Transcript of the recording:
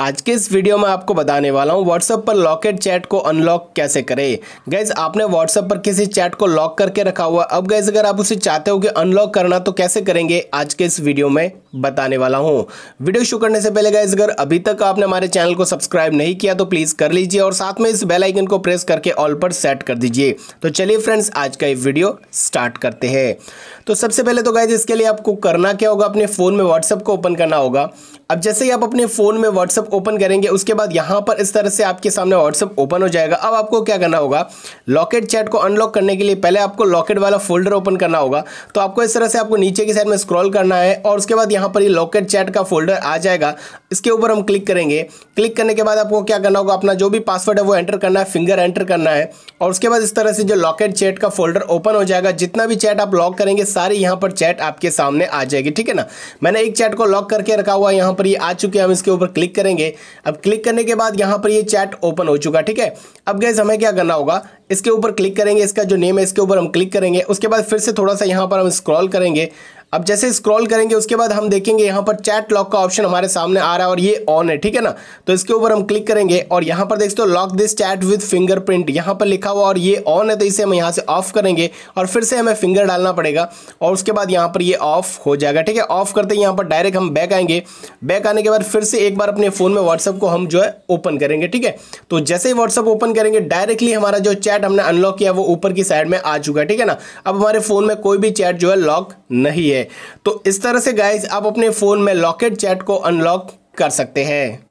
आज के इस वीडियो में आपको बताने वाला हूँ व्हाट्सअप पर लॉकेट चैट को अनलॉक कैसे करें गैज आपने व्हाट्सएप पर किसी चैट को लॉक करके रखा हुआ अब गैज अगर आप उसे चाहते हो कि अनलॉक करना तो कैसे करेंगे आज के इस वीडियो में बताने वाला हूँ वीडियो शुरू करने से पहले गाइज अगर अभी तक आपने हमारे चैनल को सब्सक्राइब नहीं किया तो प्लीज़ कर लीजिए और साथ में इस बेल आइकन को प्रेस करके ऑल पर सेट कर दीजिए तो चलिए फ्रेंड्स आज का ये वीडियो स्टार्ट करते हैं तो सबसे पहले तो गाइज इसके लिए आपको करना क्या होगा अपने फ़ोन में व्हाट्सअप को ओपन करना होगा अब जैसे ही आप अपने फ़ोन में व्हाट्सअप ओपन करेंगे उसके बाद यहाँ पर इस तरह से आपके सामने व्हाट्सअप ओपन हो जाएगा अब आपको क्या करना होगा लॉकेट चैट को अनलॉक करने के लिए पहले आपको लॉकेट वाला फोल्डर ओपन करना होगा तो आपको इस तरह से आपको नीचे की साइड में स्क्रॉल करना है और उसके बाद यहाँ यहाँ पर ये लॉकेट चैट का फोल्डर आ जाएगा इसके ऊपर हम क्लिक करेंगे क्लिक करने के बाद आपको क्या करना होगा अपना जो भी पासवर्ड है वो एंटर करना है फिंगर एंटर करना है और उसके बाद इस तरह से जो लॉकेट चैट का फोल्डर ओपन हो जाएगा जितना भी चैट आप लॉक करेंगे सारी यहाँ पर चैट आपके सामने आ जाएगी ठीक है ना मैंने एक चैट को लॉक करके रखा हुआ यहाँ पर ये आ चुके हैं हम इसके ऊपर क्लिक करेंगे अब क्लिक करने के बाद यहाँ पर ये चैट ओपन हो चुका ठीक है अब गैस हमें क्या करना होगा इसके ऊपर क्लिक करेंगे इसका जो नेम है इसके ऊपर हम क्लिक करेंगे उसके बाद फिर से थोड़ा सा यहाँ पर हम स्क्रॉल करेंगे अब जैसे स्क्रॉल करेंगे उसके बाद हम देखेंगे यहाँ पर चैट लॉक का ऑप्शन हमारे सामने आ रहा है और ये ऑन है ठीक है ना तो इसके ऊपर हम क्लिक करेंगे और यहाँ पर देखते हो lock this chat with fingerprint यहाँ पर लिखा हुआ और ये ऑन है तो इसे हम यहाँ से ऑफ करेंगे और फिर से हमें फिंगर डालना पड़ेगा और उसके बाद यहाँ पर ये ऑफ हो जाएगा ठीक है ऑफ करते ही यहाँ पर डायरेक्ट हम बैक आएंगे बैक आने के बाद फिर से एक बार अपने फ़ोन में व्हाट्सअप को हम जो है ओपन करेंगे ठीक है तो जैसे ही व्हाट्सअप ओपन करेंगे डायरेक्टली हमारा जो चैट हमने अनलॉक किया वो ऊपर की साइड में आ चुका है ठीक है ना अब हमारे फ़ोन में कोई भी चैट जो है लॉक नहीं है है तो इस तरह से गाइज आप अपने फ़ोन में लॉकेट चैट को अनलॉक कर सकते हैं